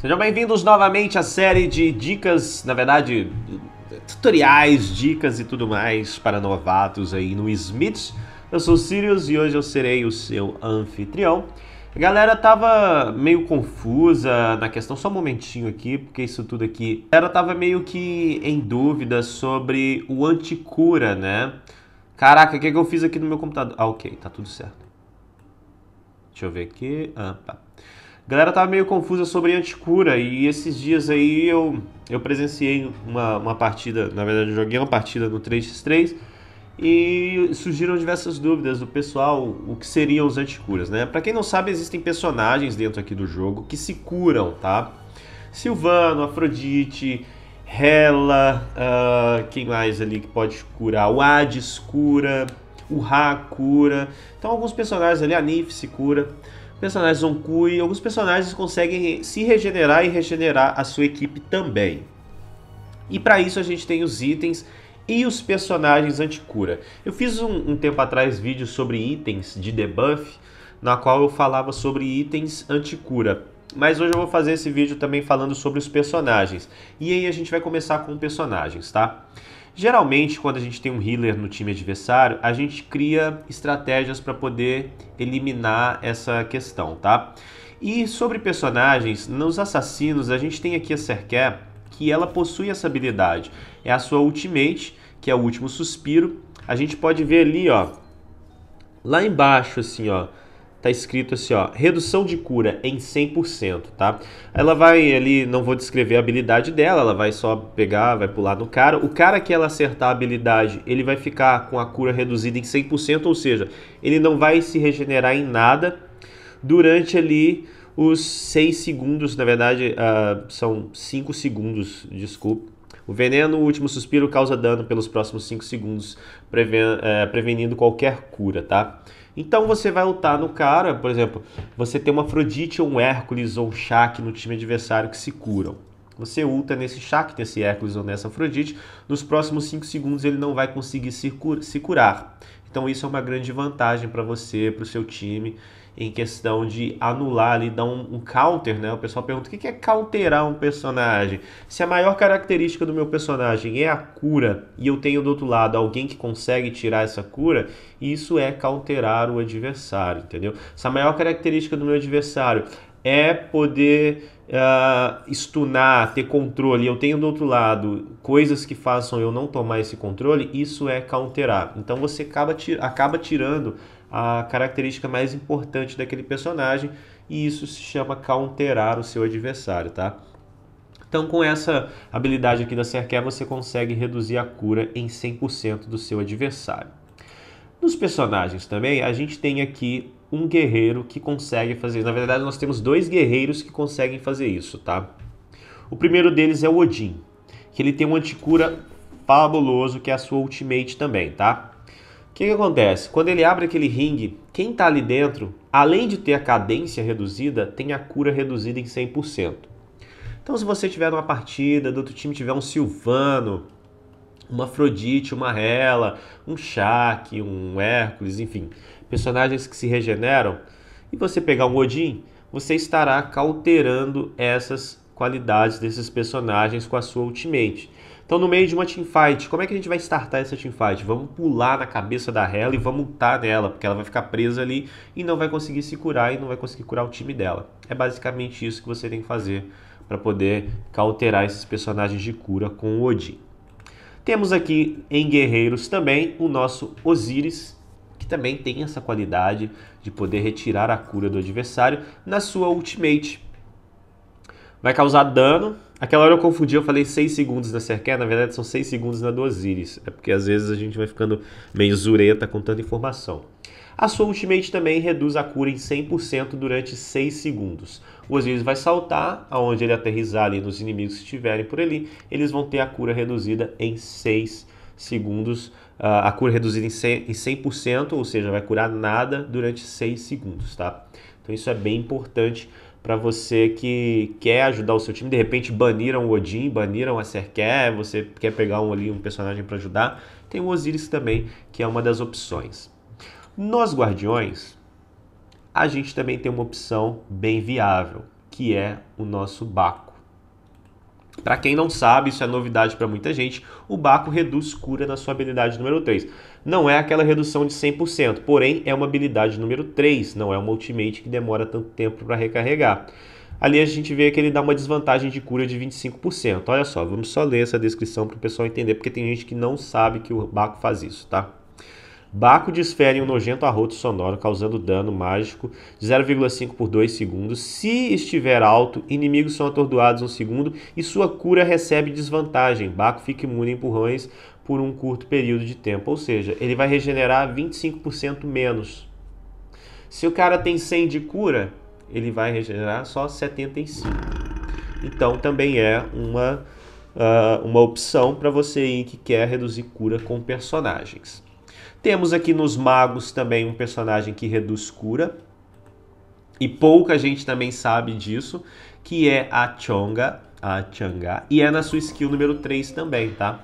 Sejam bem-vindos novamente à série de dicas, na verdade, tutoriais, dicas e tudo mais para novatos aí no Smiths. Eu sou o Sirius e hoje eu serei o seu anfitrião. A galera tava meio confusa na questão, só um momentinho aqui, porque isso tudo aqui. A galera tava meio que em dúvida sobre o anticura, né? Caraca, o que, é que eu fiz aqui no meu computador? Ah, ok, tá tudo certo. Deixa eu ver aqui. Ah, tá. A galera tava meio confusa sobre anticura e esses dias aí eu, eu presenciei uma, uma partida, na verdade eu joguei uma partida no 3x3 e surgiram diversas dúvidas do pessoal o que seriam os anticuras, né? Para quem não sabe, existem personagens dentro aqui do jogo que se curam, tá? Silvano, Afrodite, Hela, uh, quem mais ali que pode curar? O Hades cura, o Ra cura. Então alguns personagens ali, a Nif se cura personagens e alguns personagens conseguem se regenerar e regenerar a sua equipe também. E para isso a gente tem os itens e os personagens anticura. Eu fiz um, um, tempo atrás vídeo sobre itens de debuff, na qual eu falava sobre itens anticura. Mas hoje eu vou fazer esse vídeo também falando sobre os personagens. E aí a gente vai começar com personagens, tá? Tá? Geralmente, quando a gente tem um healer no time adversário, a gente cria estratégias para poder eliminar essa questão, tá? E sobre personagens, nos assassinos, a gente tem aqui a Serké, que ela possui essa habilidade. É a sua ultimate, que é o último suspiro. A gente pode ver ali, ó, lá embaixo, assim, ó, tá escrito assim, ó, redução de cura em 100%, tá? Ela vai ali, não vou descrever a habilidade dela, ela vai só pegar, vai pular no cara. O cara que ela acertar a habilidade, ele vai ficar com a cura reduzida em 100%, ou seja, ele não vai se regenerar em nada durante ali os 6 segundos, na verdade, uh, são 5 segundos, desculpa o veneno, o último suspiro, causa dano pelos próximos 5 segundos, é, prevenindo qualquer cura, tá? Então você vai lutar no cara, por exemplo, você tem uma Afrodite, um Hércules ou um Shaq no time adversário que se curam. Você ulta nesse Shaq, nesse Hércules ou nessa Afrodite, nos próximos 5 segundos ele não vai conseguir se, se curar. Então isso é uma grande vantagem para você, para o seu time em questão de anular ali, dar um, um, counter, né? O pessoal pergunta o que é counterar um personagem. Se a maior característica do meu personagem é a cura e eu tenho do outro lado alguém que consegue tirar essa cura, isso é counterar o adversário, entendeu? Se a maior característica do meu adversário é poder uh, stunar, ter controle. Eu tenho do outro lado coisas que façam eu não tomar esse controle, isso é counterar. Então você acaba, tir acaba tirando a característica mais importante daquele personagem e isso se chama counterar o seu adversário, tá? Então, com essa habilidade aqui da Serquer, você consegue reduzir a cura em 100% do seu adversário. Nos personagens também, a gente tem aqui um guerreiro que consegue fazer Na verdade, nós temos dois guerreiros que conseguem fazer isso, tá? O primeiro deles é o Odin, que ele tem um anticura fabuloso, que é a sua ultimate também, tá? que, que acontece? Quando ele abre aquele ringue, quem está ali dentro, além de ter a cadência reduzida, tem a cura reduzida em 100%. Então, se você tiver uma partida, do outro time tiver um Silvano, uma Afrodite, uma Hela, um Shaq, um Hércules, enfim, personagens que se regeneram, e você pegar um Odin, você estará cauterando essas qualidades desses personagens com a sua ultimate. Então, no meio de uma teamfight, como é que a gente vai startar essa teamfight? Vamos pular na cabeça da Hela e vamos lutar nela, porque ela vai ficar presa ali e não vai conseguir se curar e não vai conseguir curar o time dela. É basicamente isso que você tem que fazer para poder cauterar esses personagens de cura com o Odin. Temos aqui em Guerreiros também o nosso Osiris, que também tem essa qualidade de poder retirar a cura do adversário na sua ultimate vai causar dano. Aquela hora eu confundi, eu falei 6 segundos na Serquer, na verdade são 6 segundos na do Osiris. É porque às vezes a gente vai ficando meio zureta com tanta informação. A sua ultimate também reduz a cura em 100% durante 6 segundos. O Osiris vai saltar, aonde ele aterrizar ali nos inimigos que estiverem por ali, eles vão ter a cura reduzida em 6 segundos, ah, a cura reduzida em 100%, ou seja, vai curar nada durante 6 segundos, tá? Então isso é bem importante para você que quer ajudar o seu time. De repente baniram o Odin, baniram a Serquer, você quer pegar um ali um personagem para ajudar. Tem o Osiris também, que é uma das opções. Nos Guardiões, a gente também tem uma opção bem viável, que é o nosso Baco. Para quem não sabe, isso é novidade para muita gente, o Baco reduz cura na sua habilidade número 3 não é aquela redução de 100%, porém é uma habilidade número 3, não é uma ultimate que demora tanto tempo para recarregar. Ali a gente vê que ele dá uma desvantagem de cura de 25%. Olha só, vamos só ler essa descrição para o pessoal entender, porque tem gente que não sabe que o Baco faz isso, tá? Baco desfere um nojento arroto sonoro causando dano mágico de 0,5 por 2 segundos. Se estiver alto, inimigos são atordoados um segundo e sua cura recebe desvantagem. Baco fica imune a empurrões por um curto período de tempo, ou seja, ele vai regenerar 25% menos. Se o cara tem 100 de cura, ele vai regenerar só 75. Então também é uma, uh, uma opção para você aí que quer reduzir cura com personagens. Temos aqui nos magos também um personagem que reduz cura. E pouca gente também sabe disso, que é a Chonga, a Changa, e é na sua skill número 3 também, tá?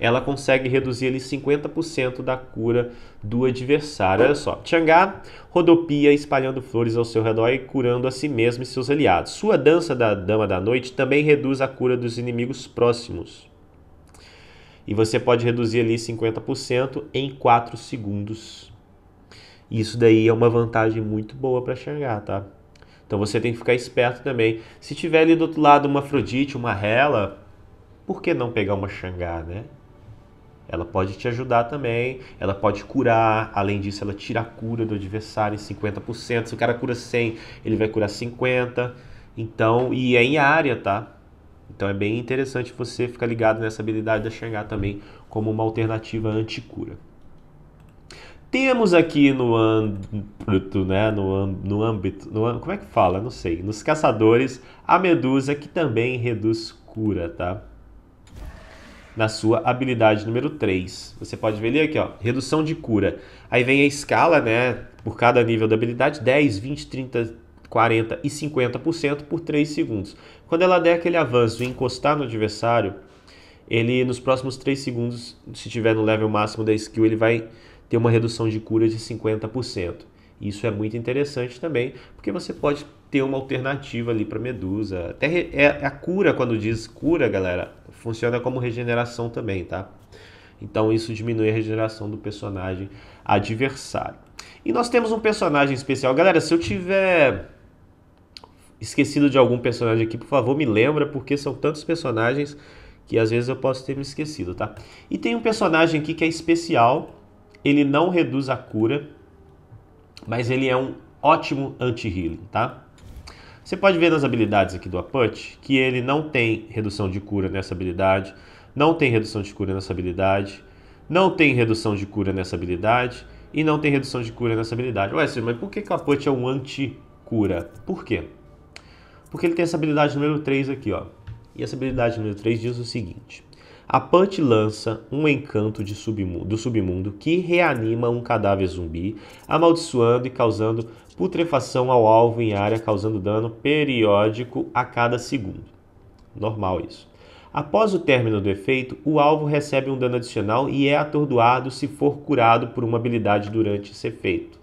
ela consegue reduzir ali 50% da cura do adversário. Olha só, Tiangá rodopia espalhando flores ao seu redor e curando a si mesmo e seus aliados. Sua dança da Dama da Noite também reduz a cura dos inimigos próximos. E você pode reduzir ali 50% em 4 segundos. Isso daí é uma vantagem muito boa para Xangá, tá? Então você tem que ficar esperto também. Se tiver ali do outro lado uma Afrodite, uma Hela, por que não pegar uma Xangá, né? Ela pode te ajudar também, ela pode curar, além disso, ela tira a cura do adversário em 50%. Se o cara cura 100, ele vai curar 50. Então, e é em área, tá? Então é bem interessante você ficar ligado nessa habilidade da Xangá também como uma alternativa anticura. Temos aqui no âmbito, né, no, no âmbito, no, como é que fala? Não sei. Nos caçadores, a medusa que também reduz cura, tá? na sua habilidade número 3. Você pode ver ali aqui, ó, redução de cura. Aí vem a escala, né, por cada nível da habilidade, 10, 20, 30, 40 e 50% por 3 segundos. Quando ela der aquele avanço e encostar no adversário, ele nos próximos 3 segundos, se tiver no level máximo da skill, ele vai ter uma redução de cura de 50%. Isso é muito interessante também, porque você pode ter uma alternativa ali para medusa. Até é, é a cura quando diz cura, galera, funciona como regeneração também, tá? Então isso diminui a regeneração do personagem adversário. E nós temos um personagem especial. Galera, se eu tiver esquecido de algum personagem aqui, por favor, me lembra, porque são tantos personagens que às vezes eu posso ter me esquecido, tá? E tem um personagem aqui que é especial, ele não reduz a cura, mas ele é um ótimo anti-healing, tá? Você pode ver nas habilidades aqui do Apache que ele não tem redução de cura nessa habilidade, não tem redução de cura nessa habilidade, não tem redução de cura nessa habilidade e não tem redução de cura nessa habilidade. Ué, mas por que, que o Apache é um anti-cura? Por quê? Porque ele tem essa habilidade número 3 aqui, ó. E essa habilidade número 3 diz o seguinte: a Put lança um encanto submundo, do submundo que reanima um cadáver zumbi, amaldiçoando e causando putrefação ao alvo em área, causando dano periódico a cada segundo. Normal isso. Após o término do efeito, o alvo recebe um dano adicional e é atordoado se for curado por uma habilidade durante esse efeito.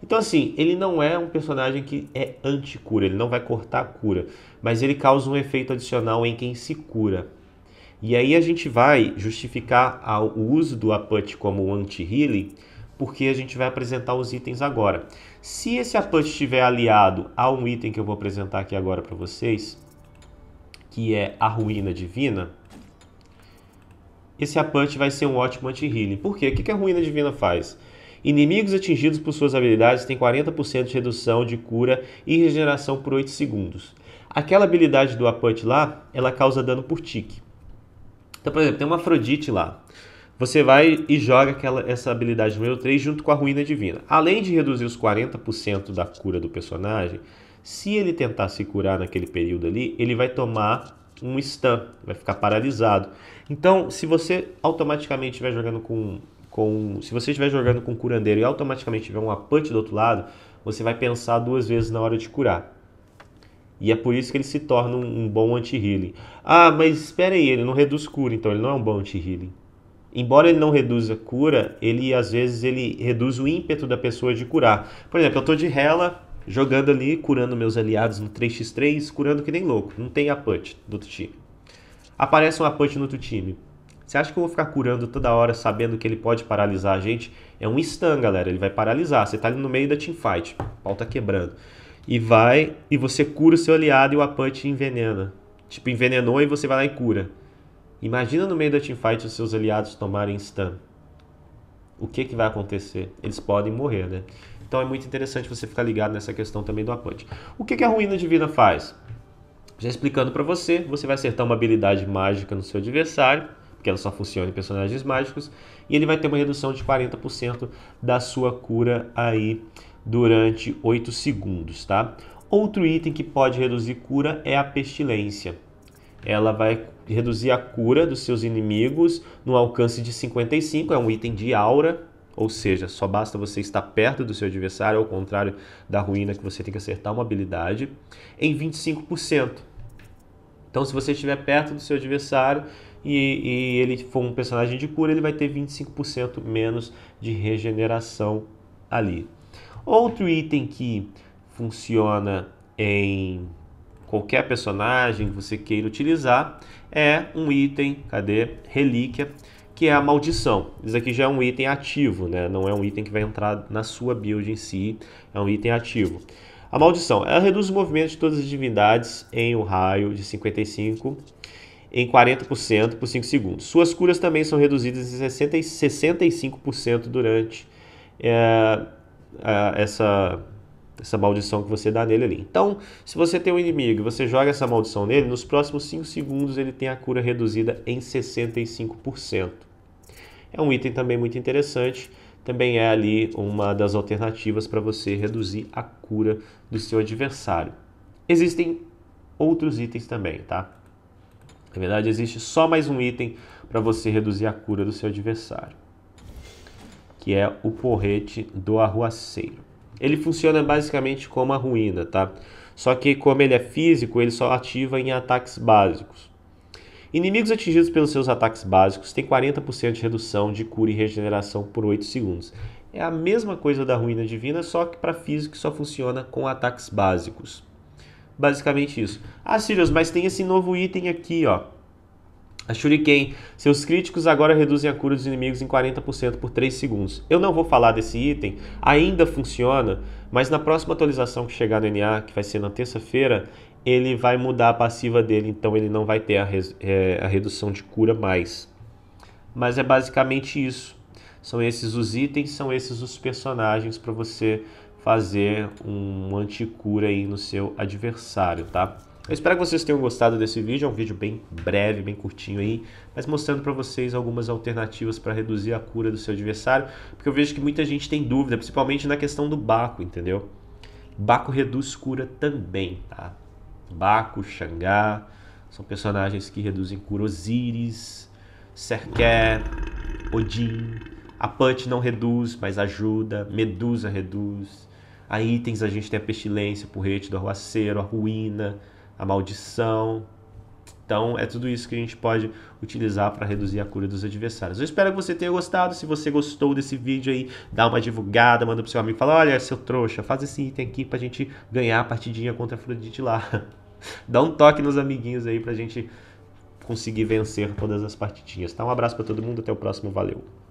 Então, assim, ele não é um personagem que é anti-cura, ele não vai cortar a cura, mas ele causa um efeito adicional em quem se cura. E aí a gente vai justificar o uso do APUT como anti-healing, porque a gente vai apresentar os itens agora. Se esse APUT estiver aliado a um item que eu vou apresentar aqui agora para vocês, que é a Ruína Divina, esse APUT vai ser um ótimo anti-healing. Por quê? O que a Ruína Divina faz? Inimigos atingidos por suas habilidades têm 40% de redução de cura e regeneração por 8 segundos. Aquela habilidade do Aput lá, ela causa dano por tique. Então, por exemplo, tem uma Afrodite lá. Você vai e joga aquela, essa habilidade número 3 junto com a ruína divina. Além de reduzir os 40% da cura do personagem, se ele tentar se curar naquele período ali, ele vai tomar um stun, vai ficar paralisado. Então, se você automaticamente estiver jogando com, com. Se você estiver jogando com curandeiro e automaticamente tiver um apante do outro lado, você vai pensar duas vezes na hora de curar. E é por isso que ele se torna um, um bom anti-healing. Ah, mas espera aí, ele não reduz cura, então ele não é um bom anti-healing. Embora ele não reduza cura, ele às vezes ele reduz o ímpeto da pessoa de curar. Por exemplo, eu estou de Hela jogando ali, curando meus aliados no 3x3, curando que nem louco. Não tem punch do outro time. Aparece uma punch no outro time. Você acha que eu vou ficar curando toda hora sabendo que ele pode paralisar a gente? É um stun, galera. Ele vai paralisar. Você está ali no meio da teamfight. Pau tá quebrando e vai e você cura o seu aliado e o Apan envenena. Tipo, envenenou e você vai lá e cura. Imagina no meio da teamfight os seus aliados tomarem stun. O que, que vai acontecer? Eles podem morrer, né? Então é muito interessante você ficar ligado nessa questão também do Apunch. O que, que a ruína divina faz? Já explicando para você, você vai acertar uma habilidade mágica no seu adversário, porque ela só funciona em personagens mágicos, e ele vai ter uma redução de 40% da sua cura aí durante 8 segundos, tá? Outro item que pode reduzir cura é a pestilência. Ela vai reduzir a cura dos seus inimigos no alcance de 55, é um item de aura, ou seja, só basta você estar perto do seu adversário, ao contrário da ruína que você tem que acertar uma habilidade, em 25%. Então, se você estiver perto do seu adversário e, e ele for um personagem de cura, ele vai ter 25% menos de regeneração ali. Outro item que funciona em qualquer personagem que você queira utilizar é um item, cadê? Relíquia, que é a maldição. Isso aqui já é um item ativo, né? Não é um item que vai entrar na sua build em si, é um item ativo. A maldição, ela reduz o movimento de todas as divindades em um raio de 55 em 40% por 5 segundos. Suas curas também são reduzidas em 60, 65% durante é, essa essa maldição que você dá nele ali. Então, se você tem um inimigo e você joga essa maldição nele, nos próximos 5 segundos ele tem a cura reduzida em 65%. É um item também muito interessante, também é ali uma das alternativas para você reduzir a cura do seu adversário. Existem outros itens também, tá? Na verdade, existe só mais um item para você reduzir a cura do seu adversário que é o porrete do arruaceiro. Ele funciona basicamente como a ruína, tá? Só que como ele é físico, ele só ativa em ataques básicos. Inimigos atingidos pelos seus ataques básicos têm 40% de redução de cura e regeneração por 8 segundos. É a mesma coisa da ruína divina, só que para físico só funciona com ataques básicos. Basicamente isso. Ah, Sirius, mas tem esse novo item aqui, ó. A Shuriken, seus críticos agora reduzem a cura dos inimigos em 40% por 3 segundos. Eu não vou falar desse item, ainda funciona, mas na próxima atualização que chegar no NA, que vai ser na terça-feira, ele vai mudar a passiva dele, então ele não vai ter a, é, a redução de cura mais. Mas é basicamente isso. São esses os itens, são esses os personagens para você fazer um anticura aí no seu adversário, tá? Eu espero que vocês tenham gostado desse vídeo, é um vídeo bem breve, bem curtinho aí, mas mostrando para vocês algumas alternativas para reduzir a cura do seu adversário, porque eu vejo que muita gente tem dúvida, principalmente na questão do Baco, entendeu? Baco reduz cura também, tá? Baco, Xangá, são personagens que reduzem cura. Osiris, Serket, Odin, a Punch não reduz, mas ajuda, Medusa reduz. A itens a gente tem a pestilência, o porrete do arruaceiro, a ruína, a maldição. Então, é tudo isso que a gente pode utilizar para reduzir a cura dos adversários. Eu espero que você tenha gostado. Se você gostou desse vídeo aí, dá uma divulgada, manda pro seu amigo, fala, olha, seu trouxa, faz esse item aqui pra gente ganhar a partidinha contra a Afrodite lá. dá um toque nos amiguinhos aí pra gente conseguir vencer todas as partidinhas, tá? Um abraço para todo mundo, até o próximo, valeu!